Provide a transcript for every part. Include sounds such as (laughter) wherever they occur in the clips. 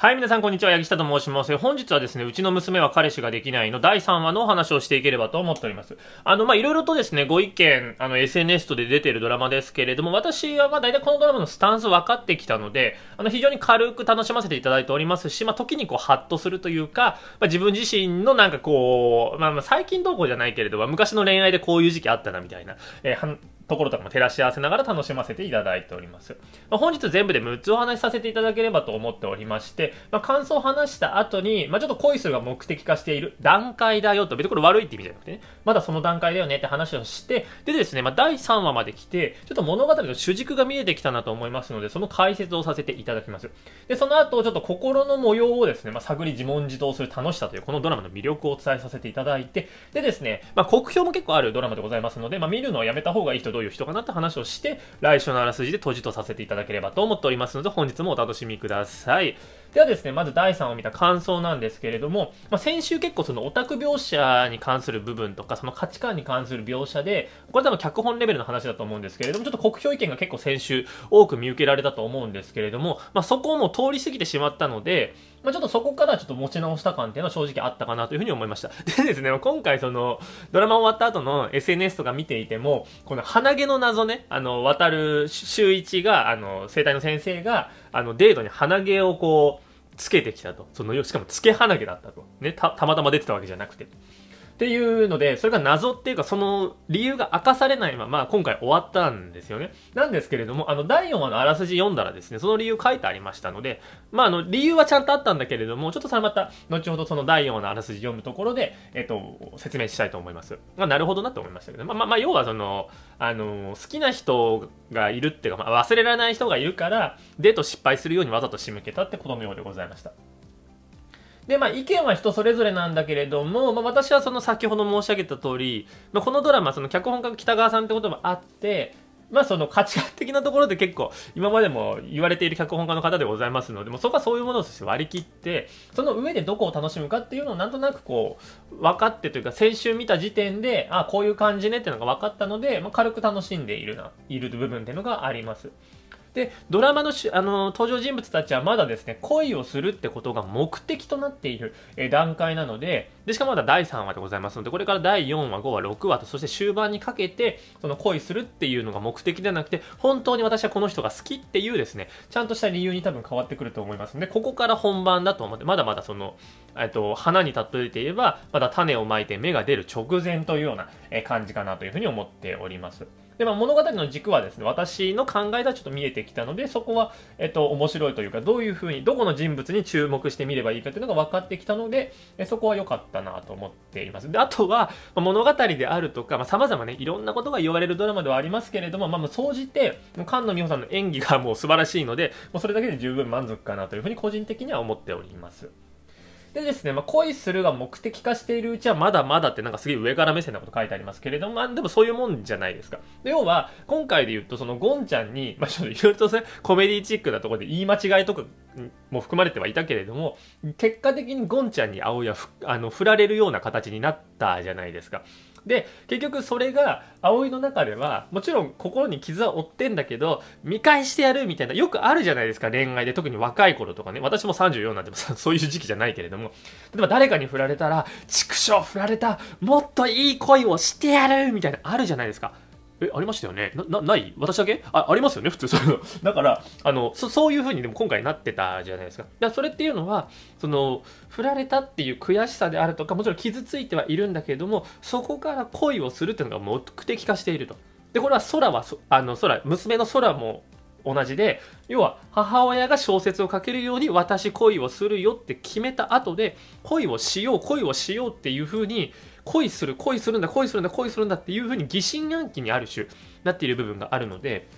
はい、皆さん、こんにちは。八木下と申します。本日はですね、うちの娘は彼氏ができないの第3話のお話をしていければと思っております。あの、まいろいろとですね、ご意見、あの、SNS とで出てるドラマですけれども、私は、ま大体このドラマのスタンス分かってきたので、あの、非常に軽く楽しませていただいておりますし、まあ、時にこう、ハッとするというか、まあ、自分自身のなんかこう、まあ、まあ、最近動向じゃないけれども、昔の恋愛でこういう時期あったな、みたいな、えーところとかも照らし合わせながら楽しませていただいております。まあ、本日全部で6つお話しさせていただければと思っておりまして、まあ、感想を話した後に、まあ、ちょっと恋するが目的化している段階だよと、別にこれ悪いって意味じゃなくてね、まだその段階だよねって話をして、でですね、まあ、第3話まで来て、ちょっと物語の主軸が見えてきたなと思いますので、その解説をさせていただきます。で、その後、ちょっと心の模様をですね、まあ、探り自問自答する楽しさという、このドラマの魅力をお伝えさせていただいて、でですね、まあ、酷評も結構あるドラマでございますので、まあ、見るのはやめた方がいい人ういう人かなって話をして、来週のあらすじで閉じとさせていただければと思っておりますので、本日もお楽しみください。ではですね、まず第3を見た感想なんですけれども、まあ、先週結構そのオタク描写に関する部分とか、その価値観に関する描写で、これ多分脚本レベルの話だと思うんですけれども、ちょっと酷評意見が結構先週多く見受けられたと思うんですけれども、まあ、そこをもう通り過ぎてしまったので、まあ、ちょっとそこからちょっと持ち直した感っていうのは正直あったかなというふうに思いました。(laughs) でですね、今回その、ドラマ終わった後の SNS とか見ていても、この鼻毛の謎ね、あの、渡る周一が、あの、生体の先生が、あの、デートに鼻毛をこう、つけてきたと。その、しかも、つけ鼻毛だったと。ね、た、たまたま出てたわけじゃなくて。っていうので、それが謎っていうか、その理由が明かされないまま、今回終わったんですよね。なんですけれども、あの、第4話のあらすじ読んだらですね、その理由書いてありましたので、まあ、あの、理由はちゃんとあったんだけれども、ちょっとそれまた、後ほどその第4話のあらすじ読むところで、えっと、説明したいと思います。まあ、なるほどなと思いましたけど、まあ、まあ、まあ、要はその、あの、好きな人がいるっていうか、まあ、忘れられない人がいるから、デート失敗するようにわざと仕向けたってことのようでございました。で、まあ、意見は人それぞれなんだけれども、まあ、私はその先ほど申し上げた通り、まあ、このドラマ、その脚本家北川さんってこともあって、まあその価値観的なところで結構今までも言われている脚本家の方でございますので、もうそこはそういうものとして割り切って、その上でどこを楽しむかっていうのをなんとなくこう、分かってというか、先週見た時点で、あ、こういう感じねっていうのが分かったので、まあ、軽く楽しんでいるな、いる部分っていうのがあります。でドラマのあの登場人物たちはまだですね恋をするってことが目的となっている、え段階なのででしかもまだ第3話でございますのでこれから第4話5話6話とそして終盤にかけてその恋するっていうのが目的ではなくて本当に私はこの人が好きっていうですねちゃんとした理由に多分変わってくると思いますのでここから本番だと思ってまだまだその、えっと、花に例えて言えばまだ種をまいて芽が出る直前というような感じかなというふうに思っております。で、まあ、物語の軸はですね、私の考えがちょっと見えてきたので、そこは、えっと、面白いというか、どういうふうに、どこの人物に注目してみればいいかというのが分かってきたので、えそこは良かったなと思っています。で、あとは、まあ、物語であるとか、まあ、様々ね、いろんなことが言われるドラマではありますけれども、まあ、総じて、菅野美穂さんの演技がもう素晴らしいので、もうそれだけで十分満足かなというふうに個人的には思っております。でですね、まあ、恋するが目的化しているうちはまだまだってなんかすげえ上から目線なこと書いてありますけれども、まあ、でもそういうもんじゃないですか。で、要は、今回で言うと、そのゴンちゃんに、まあ、ちょっといろいろとね、コメディチックなところで言い間違いとかも含まれてはいたけれども、結果的にゴンちゃんに青やあの、振られるような形になったじゃないですか。で結局それが葵の中ではもちろん心に傷は負ってんだけど見返してやるみたいなよくあるじゃないですか恋愛で特に若い頃とかね私も34なんて (laughs) そういう時期じゃないけれども例えば誰かに振られたら「畜生振られたもっといい恋をしてやる!」みたいなあるじゃないですか。え、ありましたよねな、なない私だけあ、ありますよね普通。そういうの。(laughs) だから、あの、そそういうふうにでも今回なってたじゃないですか。だからそれっていうのは、その、振られたっていう悔しさであるとか、もちろん傷ついてはいるんだけれども、そこから恋をするっていうのが目的化していると。で、これは空は、そあの、空、娘の空も同じで要は母親が小説を書けるように私恋をするよって決めた後で恋をしよう恋をしようっていう風に恋する恋するんだ恋するんだ恋するんだっていう風に疑心暗鬼にある種なっている部分があるので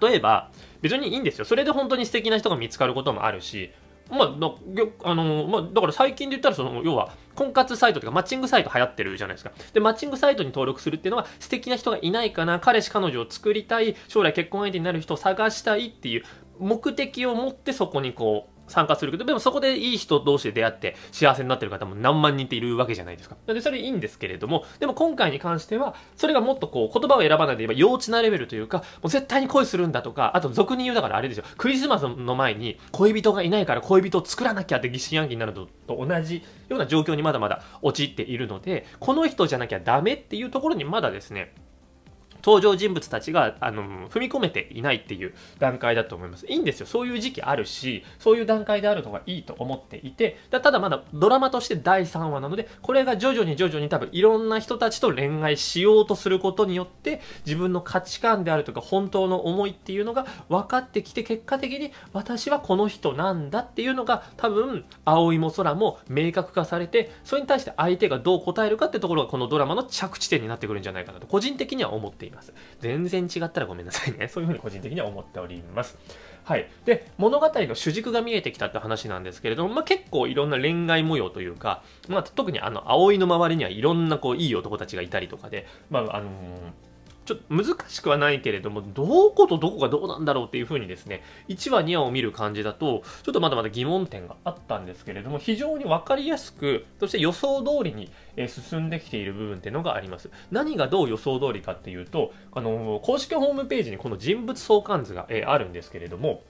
例えば別にいいんですよそれで本当に素敵な人が見つかることもあるしまあ、あの、まあ、だから最近で言ったら、その、要は、婚活サイトとかマッチングサイト流行ってるじゃないですか。で、マッチングサイトに登録するっていうのは、素敵な人がいないかな、彼氏彼女を作りたい、将来結婚相手になる人を探したいっていう目的を持ってそこにこう、参加するけど、でもそこでいい人同士で出会って幸せになってる方も何万人っているわけじゃないですか。なのでそれいいんですけれども、でも今回に関しては、それがもっとこう言葉を選ばないで言えば幼稚なレベルというか、もう絶対に恋するんだとか、あと俗に言うだからあれでしょ、クリスマスの前に恋人がいないから恋人を作らなきゃって疑心暗鬼になるのと同じような状況にまだまだ陥っているので、この人じゃなきゃダメっていうところにまだですね、登場人物たちが、あの、踏み込めていないっていう段階だと思います。いいんですよ。そういう時期あるし、そういう段階であるのがいいと思っていて、だただまだドラマとして第3話なので、これが徐々に徐々に多分いろんな人たちと恋愛しようとすることによって、自分の価値観であるとか、本当の思いっていうのが分かってきて、結果的に私はこの人なんだっていうのが、多分、葵も空も明確化されて、それに対して相手がどう答えるかってところがこのドラマの着地点になってくるんじゃないかなと、個人的には思っています。ます。全然違ったらごめんなさいね。そういうふうに個人的には思っております。はい。で、物語の主軸が見えてきたって話なんですけれども、まあ、結構いろんな恋愛模様というか、まあ、特にあの、葵の周りにはいろんなこう、いい男たちがいたりとかで、まあ、あのーちょっと難しくはないけれども、どことどこがどうなんだろうっていうふうにですね、1話2話を見る感じだと、ちょっとまだまだ疑問点があったんですけれども、非常に分かりやすく、そして予想通りに進んできている部分っていうのがあります。何がどう予想通りかっていうと、あの、公式ホームページにこの人物相関図があるんですけれども、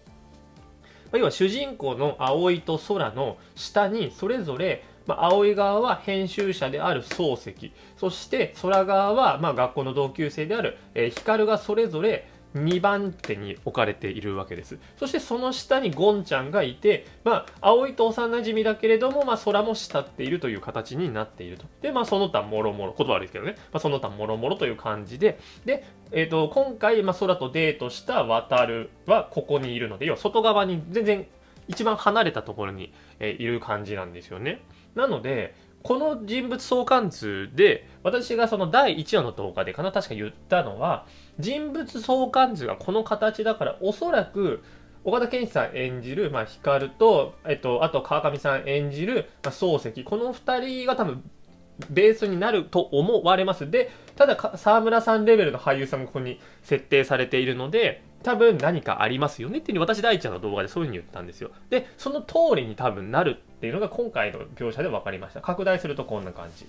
要は主人公の葵と空の下にそれぞれまあ、葵側は編集者である漱石そして空側はまあ学校の同級生である、えー、光がそれぞれ2番手に置かれているわけですそしてその下にゴンちゃんがいてまあ葵と幼なじみだけれども、まあ、空も慕っているという形になっているとでまあその他もろもろ言葉悪いですけどね、まあ、その他もろもろという感じでで、えーと、と今回、まあ、空とデートした渡るはここにいるので要は外側に全然一番離れたところにえいる感じなんですよね。なので、この人物相関図で、私がその第1話の動画でかな、確か言ったのは、人物相関図がこの形だから、おそらく、岡田健一さん演じる、まあ、光と、えっと、あと川上さん演じる、まあ、漱石、この2人が多分、ベースになると思われます。で、ただ、沢村さんレベルの俳優さんがここに設定されているので、多分何かありますよねっていうふうに私大ちゃんの動画でそういうふうに言ったんですよ。で、その通りに多分なるっていうのが今回の描写で分かりました。拡大するとこんな感じ。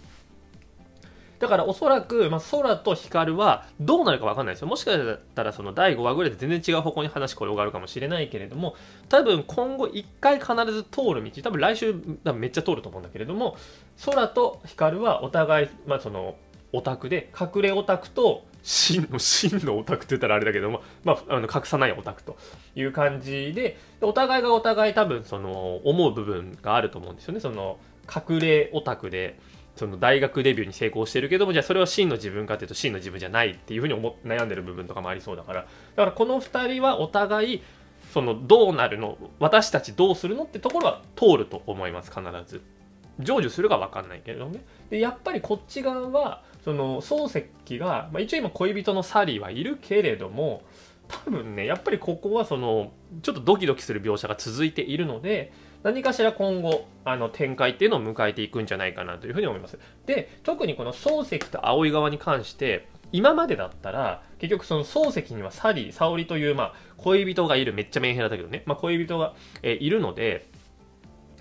だからおそらく、まあ、空と光はどうなるか分かんないですよ。もしかしたらその第5話ぐらいで全然違う方向に話転がるかもしれないけれども、多分今後1回必ず通る道、多分来週多分めっちゃ通ると思うんだけれども、空と光はお互い、まあ、そのオタクで、隠れオタクと真の、真のオタクって言ったらあれだけども、まあ、あの、隠さないオタクという感じで、お互いがお互い多分、その、思う部分があると思うんですよね。その、隠れオタクで、その大学デビューに成功してるけども、じゃあそれは真の自分かっていうと真の自分じゃないっていうふうに思悩んでる部分とかもありそうだから。だからこの2人はお互い、そのどうなるの、私たちどうするのってところは通ると思います、必ず。成就するか分かんないけれどもね。で、やっぱりこっち側は、その漱石が、まあ、一応今恋人のサリーはいるけれども多分ねやっぱりここはそのちょっとドキドキする描写が続いているので何かしら今後あの展開っていうのを迎えていくんじゃないかなというふうに思います。で特にこの漱石と葵側に関して今までだったら結局その漱石にはサリー沙織というまあ恋人がいるめっちゃメンヘラだけどね、まあ、恋人が、えいるので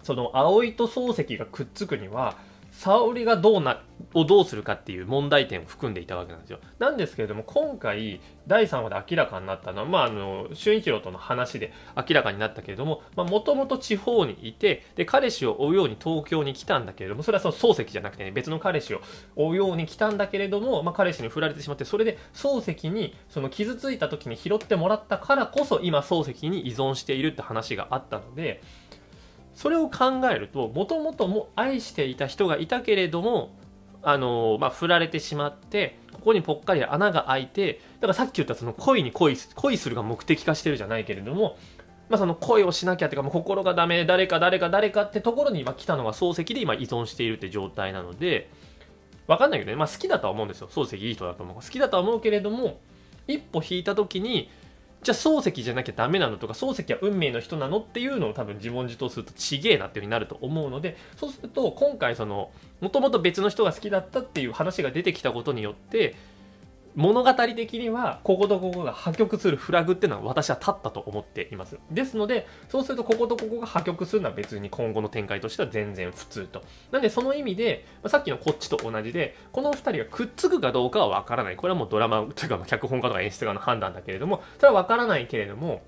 その葵と漱石がくっつくには沙織がどうなをどうするかっていう問題点を含んでいたわけなんですよ。なんですけれども今回第3話で明らかになったのは、まあ、あの俊一郎との話で明らかになったけれどももともと地方にいてで彼氏を追うように東京に来たんだけれどもそれはその漱石じゃなくて、ね、別の彼氏を追うように来たんだけれども、まあ、彼氏に振られてしまってそれで漱石にその傷ついた時に拾ってもらったからこそ今漱石に依存しているって話があったので。それを考えるともともとも愛していた人がいたけれどもあのまあ、振られてしまってここにぽっかり穴が開いてだからさっき言ったその恋に恋恋するが目的化してるじゃないけれども、まあ、その恋をしなきゃっていうかもう心がダメ誰か誰か誰かってところに今来たのが漱石で今依存しているって状態なので分かんないけどね、まあ、好きだとは思うんですよ漱石いい人だと思う好きだとは思うけれども一歩引いた時にじゃあ漱石じゃなきゃダメなのとか漱石は運命の人なのっていうのを多分自問自答するとちげえなっていう風になると思うのでそうすると今回そのもともと別の人が好きだったっていう話が出てきたことによって物語的にはこことここが破局するフラグっていうのは私は立ったと思っていますですのでそうするとこことここが破局するのは別に今後の展開としては全然普通となんでその意味で、まさっきのこっちと同じでこの2人がくっつくかどうかは分からないこれはもうドラマ (laughs) というか脚本家とか演出家の判断だけれどもそれは分からないけれども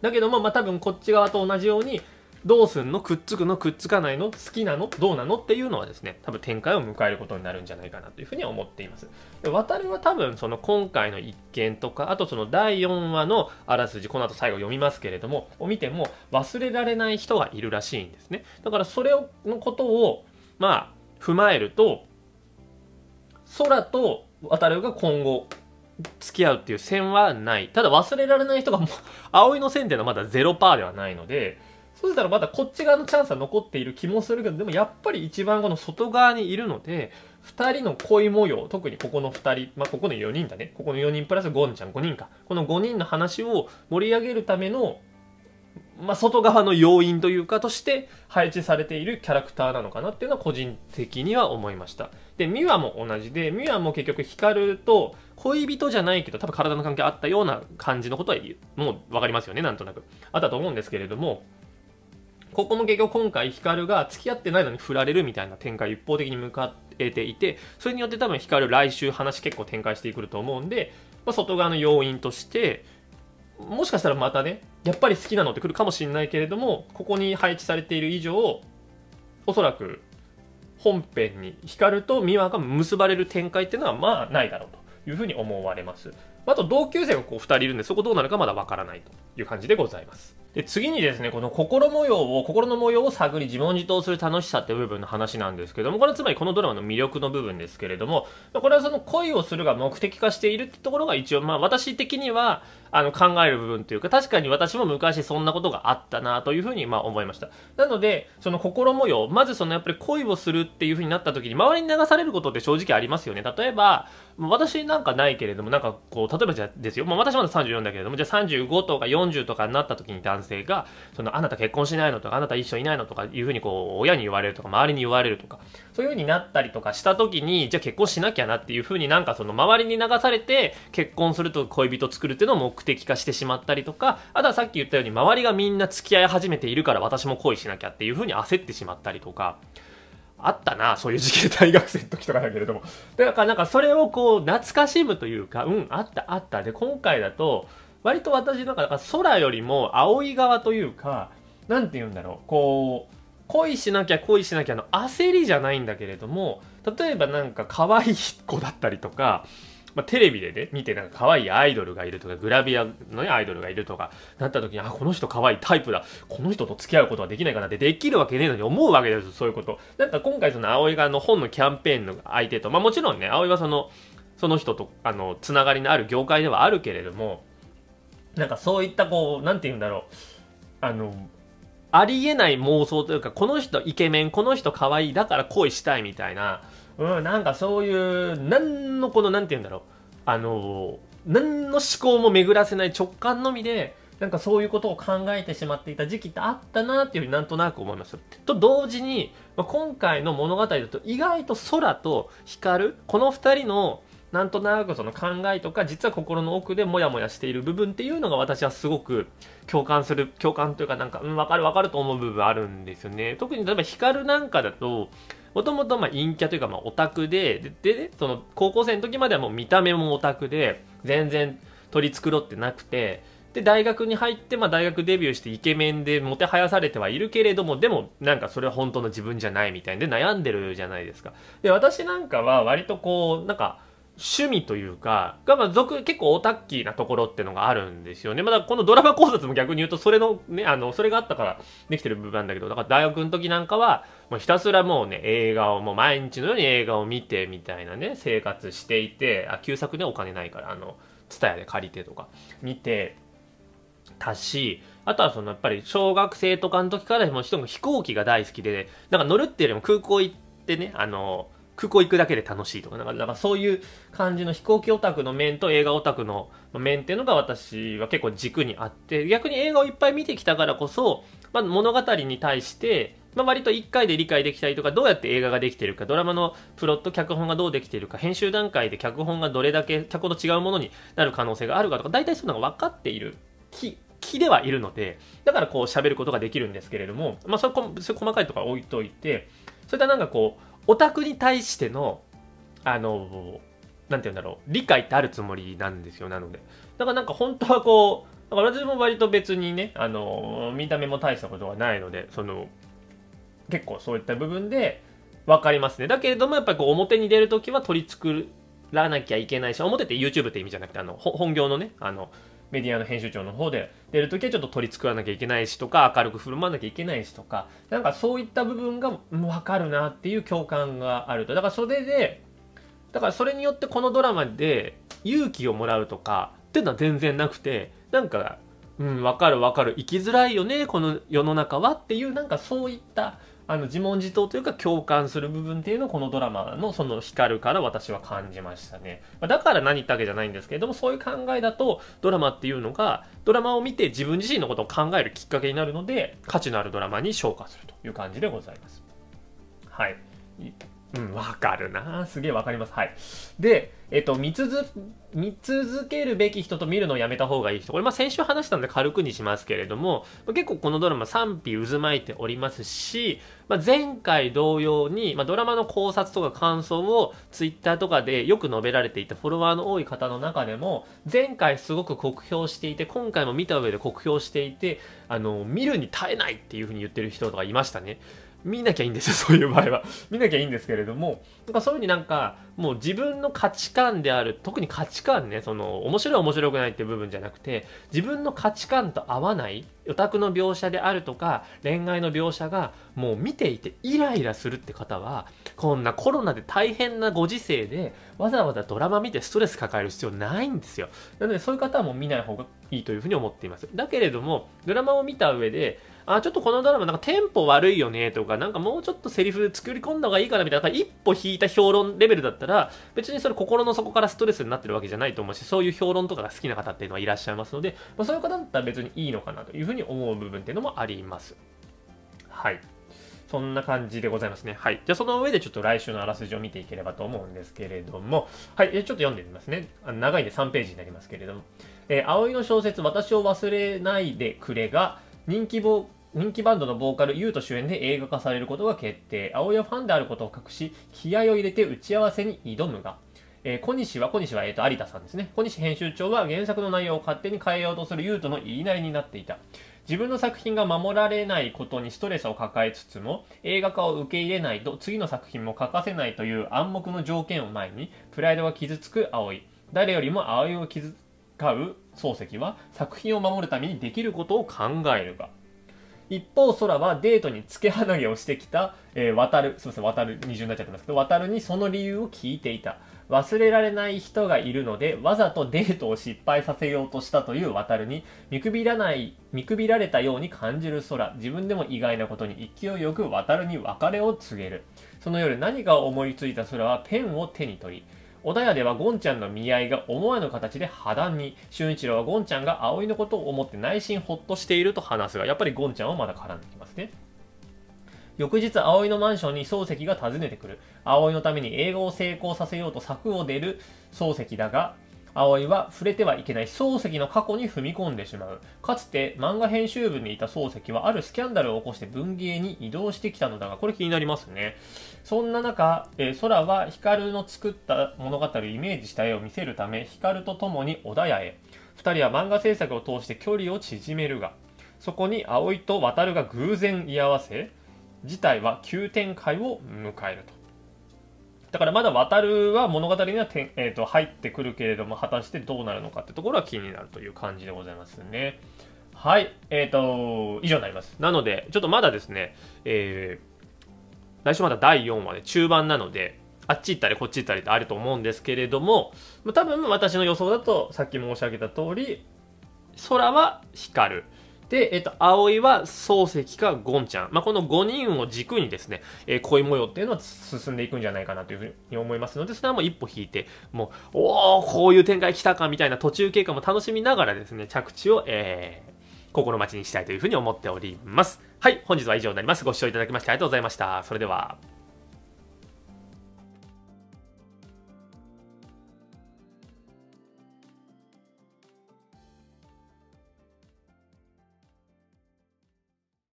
だけども、まあ、多分こっち側と同じようにどうすんのくっつくのくっつかないの好きなのどうなのっていうのはですね、多分展開を迎えることになるんじゃないかなというふうに思っています。で渡るは多分その今回の一件とか、あとその第4話のあらすじ、この後最後読みますけれども、を見ても忘れられない人がいるらしいんですね。だからそれを、のことを、まあ、踏まえると、空と渡るが今後、付き合うっていう線はない。ただ忘れられない人がもう、(laughs) 葵の線っていうのはまだ0%ではないので、そうしたらまだこっち側のチャンスは残っている気もするけど、でもやっぱり一番この外側にいるので、2人の恋模様、特にここの2人、まあ、ここの4人だね。ここの4人プラスゴンちゃん5人か。この5人の話を盛り上げるための、まあ、外側の要因というかとして配置されているキャラクターなのかなっていうのは個人的には思いました。で、ミアも同じで、ミアも結局ヒカルと恋人じゃないけど多分体の関係あったような感じのことはもう分かりますよね、なんとなく。あったと思うんですけれども、ここも結局今回光が付き合ってないのに振られるみたいな展開一方的に向かえていてそれによって多分光来週話結構展開してくると思うんで、まあ、外側の要因としてもしかしたらまたねやっぱり好きなのってくるかもしれないけれどもここに配置されている以上おそらく本編に光と美和が結ばれる展開っていうのはまあないだろうというふうに思われます。あと同級生がこう2人いるんで、そこどうなるかまだわからないという感じでございます。で、次にですね、この心模様を、心の模様を探り自問自答する楽しさって部分の話なんですけども、これはつまりこのドラマの魅力の部分ですけれども、これはその恋をするが目的化しているってところが一応、まあ私的には、あの考える部分というか、確かに私も昔そんなことがあったなというふうに、まあ思いました。なので、その心模様、まずそのやっぱり恋をするっていうふうになった時に、周りに流されることって正直ありますよね。例えば、私なんかないけれども、なんかこう、例えばじゃですよ、まあ、私まだ34だけれども、じゃあ35とか40とかになった時に男性が、そのあなた結婚しないのとか、あなた一緒いないのとかいうふうにこう、親に言われるとか、周りに言われるとか、そういうふうになったりとかした時に、じゃあ結婚しなきゃなっていうふうになんかその周りに流されて、結婚すると恋人作るっていうのを目的化してしまったりとか、あとはさっき言ったように周りがみんな付き合い始めているから私も恋しなきゃっていうふうに焦ってしまったりとか、あったな、そういう時期で大学生の時とかだけれども。だからなんかそれをこう懐かしむというか、うん、あったあった。で、今回だと、割と私なんか空よりも青い側というか、なんて言うんだろう、こう、恋しなきゃ恋しなきゃの焦りじゃないんだけれども、例えばなんか可愛い子だったりとか、まあ、テレビでね、見てなんか可愛いアイドルがいるとか、グラビアの、アイドルがいるとか、なった時に、あ、この人可愛いタイプだ。この人と付き合うことはできないかなって、できるわけねえのに思うわけですそういうこと。なんか今回その葵があの本のキャンペーンの相手と、まあもちろんね、葵はその、その人と、あの、つながりのある業界ではあるけれども、なんかそういったこう、なんて言うんだろう、あの、ありえない妄想というか、この人イケメン、この人可愛い、だから恋したいみたいな、うん、なんかそういう何のこの何て言うんだろうあの何の思考も巡らせない直感のみでなんかそういうことを考えてしまっていた時期ってあったなっていうふうになんとなく思いました。と同時に、ま今回の物語だと意外と空と光この2人のなんとなくその考えとか実は心の奥でモヤモヤしている部分っていうのが私はすごく共感する共感というかなんか、うん、分かる分かると思う部分あるんですよね特に例えば光なんかだともともとまあ陰キャというかまあオタクで、で、で、その高校生の時まではもう見た目もオタクで、全然取り繕ってなくて、で、大学に入って、まあ大学デビューしてイケメンでもてはやされてはいるけれども、でもなんかそれは本当の自分じゃないみたいで悩んでるじゃないですか。で、私なんかは割とこう、なんか、趣味というか、が、まあ、俗、結構オタッキーなところってのがあるんですよね。まだこのドラマ考察も逆に言うと、それの、ね、あの、それがあったからできてる部分なんだけど、だから大学の時なんかは、もうひたすらもうね、映画を、もう毎日のように映画を見てみたいなね、生活していて、あ、旧作ね、お金ないから、あの、ツタヤで借りてとか、見てたし、あとはそのやっぱり小学生とかの時からもう人も飛行機が大好きで、ね、なんか乗るっていうよりも空港行ってね、あの、空港行くだけで楽しいとか、なんかそういう感じの飛行機オタクの面と映画オタクの面っていうのが私は結構軸にあって、逆に映画をいっぱい見てきたからこそ、まあ、物語に対して、まあ、割と1回で理解できたりとか、どうやって映画ができてるか、ドラマのプロット、脚本がどうできてるか、編集段階で脚本がどれだけ、脚本と違うものになる可能性があるかとか、大体そういうのが分かっている気、気ではいるので、だからこう喋ることができるんですけれども、まあそこ、そ細かいとか置いといて、それとなんかこう、オタクに対しての、あの、なんて言うんだろう、理解ってあるつもりなんですよ、なので。だからなんか本当はこう、だから私も割と別にね、あの、見た目も大したことがないので、その、結構そういった部分で分かりますねだけれどもやっぱりこう表に出るときは取り繕らなきゃいけないし表って YouTube って意味じゃなくてあの本業のねあのメディアの編集長の方で出るときはちょっと取り繕らなきゃいけないしとか明るく振る舞わなきゃいけないしとかなんかそういった部分が分かるなっていう共感があるとだからそれでだからそれによってこのドラマで勇気をもらうとかっていうのは全然なくてなんかうん分かる分かる生きづらいよねこの世の中はっていうなんかそういったあの自問自答というか共感する部分っていうのをこのドラマのその光るから私は感じましたね。だから何言ったわけじゃないんですけれども、そういう考えだとドラマっていうのが、ドラマを見て自分自身のことを考えるきっかけになるので、価値のあるドラマに昇華するという感じでございます。はい。うん、わかるなすげえわかります。はい。で、えっと、見続、見続けるべき人と見るのをやめた方がいい人。これ、まあ、先週話したんで軽くにしますけれども、結構このドラマ賛否渦巻いておりますし、まあ、前回同様に、まあ、ドラマの考察とか感想を twitter とかでよく述べられていたフォロワーの多い方の中でも、前回すごく酷評していて、今回も見た上で酷評していて、あの、見るに耐えないっていうふうに言ってる人とかいましたね。見なきゃいいんですよ、そういう場合は。見なきゃいいんですけれども、なんかそういうふうになんか、もう自分の価値観である、特に価値観ね、その、面白い面白くないっていう部分じゃなくて、自分の価値観と合わない、オタクの描写であるとか、恋愛の描写が、もう見ていてイライラするって方は、こんなコロナで大変なご時世で、わざわざドラマ見てストレス抱える必要ないんですよ。なので、そういう方はもう見ない方がいいというふうに思っています。だけれども、ドラマを見た上で、あ、ちょっとこのドラマなんかテンポ悪いよねとか、なんかもうちょっとセリフ作り込んだ方がいいかなみたいな、一歩引いた評論レベルだったら、別にそれ心の底からストレスになってるわけじゃないと思うし、そういう評論とかが好きな方っていうのはいらっしゃいますので、まあ、そういう方だったら別にいいのかなというふうに思う部分っていうのもあります。はい。そんな感じでございますね。はい。じゃあその上でちょっと来週のあらすじを見ていければと思うんですけれども、はい。ちょっと読んでみますね。あの長いんで3ページになりますけれども、えー、葵の小説、私を忘れないでくれが、人気ボ人気バンドのボーカル、ユウと主演で映画化されることが決定。葵はファンであることを隠し、気合を入れて打ち合わせに挑むが、えー、小西は、小西は、えー、と有田さんですね。小西編集長は原作の内容を勝手に変えようとするうとの言いなりになっていた。自分の作品が守られないことにストレスを抱えつつも、映画化を受け入れないと次の作品も欠かせないという暗黙の条件を前に、プライドが傷つく葵。誰よりも葵を傷使う漱石は、作品を守るためにできることを考えるが。一方、空はデートにつけはなげをしてきた、えー、渡る、すみません、渡る、二重になっちゃってますけど、渡るにその理由を聞いていた。忘れられない人がいるので、わざとデートを失敗させようとしたという渡るに、見くびらない、見くびられたように感じる空、自分でも意外なことに勢いよく渡るに別れを告げる。その夜何かを思いついた空はペンを手に取り、穏やではゴンちゃんの見合いが思わぬ形で破談に俊一郎はゴンちゃんが葵のことを思って内心ほっとしていると話すがやっぱりゴンちゃんはまだ絡んできますね翌日、葵のマンションに漱石が訪ねてくる。葵のために英語を成功させようと柵を出る漱石だが、葵は触れてはいけない漱石の過去に踏み込んでしまう。かつて漫画編集部にいた漱石はあるスキャンダルを起こして文芸に移動してきたのだが、これ気になりますね。そんな中、えー、空は光の作った物語をイメージした絵を見せるため、光と共に小田屋へ。二人は漫画制作を通して距離を縮めるが、そこに葵と渡るが偶然居合わせ、事態は急展開を迎えると。だからまだ渡るは物語にはて、えー、と入ってくるけれども果たしてどうなるのかってところは気になるという感じでございますね。はい、えっ、ー、と、以上になります。なので、ちょっとまだですね、えー、来週まだ第4話で中盤なので、あっち行ったりこっち行ったりってあると思うんですけれども、多分私の予想だと、さっき申し上げた通り、空は光る。で、えっと、葵は漱石かゴンちゃん。まあ、この5人を軸にですね、えー、恋模様っていうのは進んでいくんじゃないかなというふうに思いますので、それはもう一歩引いて、もう、おー、こういう展開来たかみたいな途中経過も楽しみながらですね、着地を、えー、心待ちにしたいというふうに思っております。はい、本日は以上になります。ご視聴いただきましてありがとうございました。それでは。